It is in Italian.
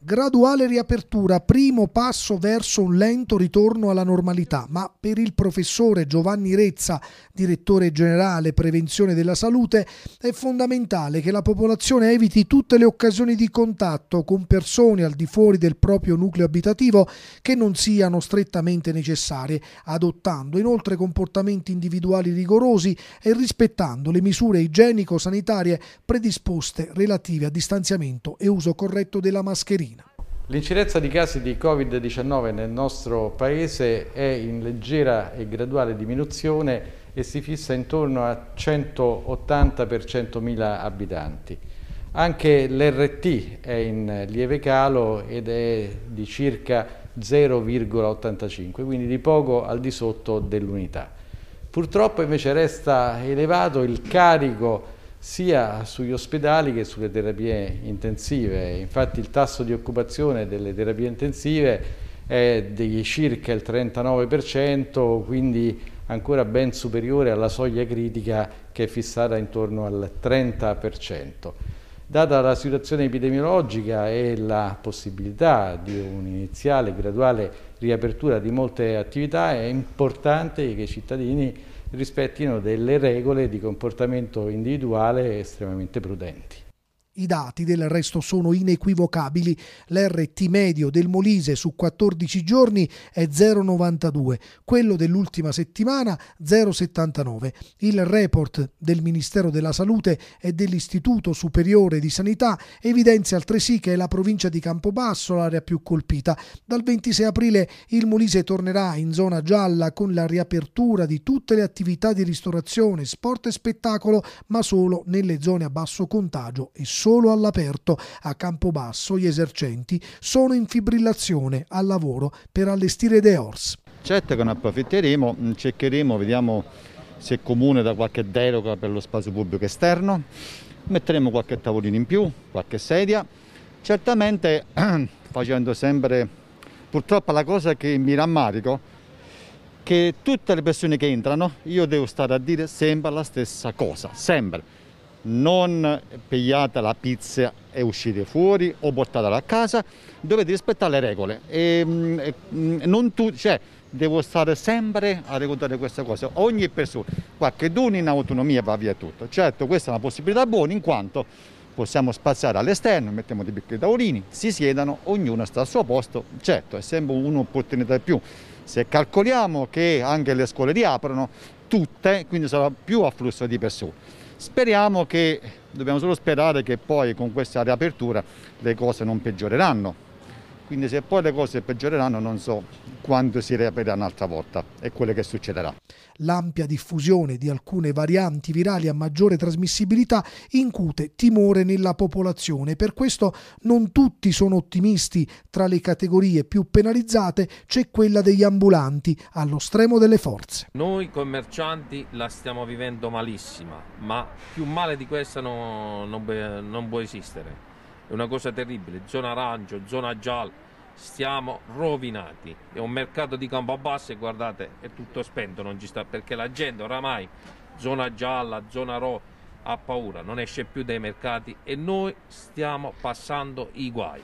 Graduale riapertura, primo passo verso un lento ritorno alla normalità, ma per il professore Giovanni Rezza, direttore generale prevenzione della salute, è fondamentale che la popolazione eviti tutte le occasioni di contatto con persone al di fuori del proprio nucleo abitativo che non siano strettamente necessarie, adottando inoltre comportamenti individuali rigorosi e rispettando le misure igienico-sanitarie predisposte relative a distanziamento e uso corretto della mascherina. L'incidenza di casi di Covid-19 nel nostro Paese è in leggera e graduale diminuzione e si fissa intorno a 180 per 100.000 abitanti. Anche l'RT è in lieve calo ed è di circa 0,85, quindi di poco al di sotto dell'unità. Purtroppo invece resta elevato il carico sia sugli ospedali che sulle terapie intensive. Infatti il tasso di occupazione delle terapie intensive è di circa il 39%, quindi ancora ben superiore alla soglia critica che è fissata intorno al 30%. Data la situazione epidemiologica e la possibilità di un'iniziale graduale riapertura di molte attività, è importante che i cittadini rispettino delle regole di comportamento individuale estremamente prudenti. I dati del resto sono inequivocabili. L'RT medio del Molise su 14 giorni è 0,92, quello dell'ultima settimana 0,79. Il report del Ministero della Salute e dell'Istituto Superiore di Sanità evidenzia altresì che è la provincia di Campobasso l'area più colpita. Dal 26 aprile il Molise tornerà in zona gialla con la riapertura di tutte le attività di ristorazione, sport e spettacolo, ma solo nelle zone a basso contagio e solo solo all'aperto. A Campobasso gli esercenti sono in fibrillazione al lavoro per allestire The Horse. Certo che ne approfitteremo, mm, cercheremo, vediamo se è comune da qualche deroga per lo spazio pubblico esterno, metteremo qualche tavolino in più, qualche sedia, certamente facendo sempre, purtroppo la cosa che mi rammarico che tutte le persone che entrano io devo stare a dire sempre la stessa cosa, sempre non pigliate la pizza e uscite fuori o portatela a casa, dovete rispettare le regole. E, mm, mm, non tu, cioè, devo stare sempre a ricordare queste cose. Ogni persona, qualche d'uno in autonomia va via tutto. Certo, questa è una possibilità buona in quanto possiamo spaziare all'esterno, mettiamo dei piccoli tavolini, si siedano, ognuno sta al suo posto. Certo, è sempre un'opportunità in più. Se calcoliamo che anche le scuole riaprono, tutte, quindi sarà più afflusso di persone Speriamo che, dobbiamo solo sperare che poi con questa riapertura le cose non peggioreranno. Quindi se poi le cose peggioreranno non so quando si riaprirà un'altra volta, è quello che succederà. L'ampia diffusione di alcune varianti virali a maggiore trasmissibilità incute timore nella popolazione, per questo non tutti sono ottimisti. Tra le categorie più penalizzate c'è quella degli ambulanti, allo stremo delle forze. Noi commercianti la stiamo vivendo malissima, ma più male di questa non, non, non può esistere è una cosa terribile. Zona arancio, zona gialla. Stiamo rovinati. È un mercato di campo a basso e guardate, è tutto spento, non ci sta perché la gente oramai zona gialla, zona ro ha paura, non esce più dai mercati e noi stiamo passando i guai.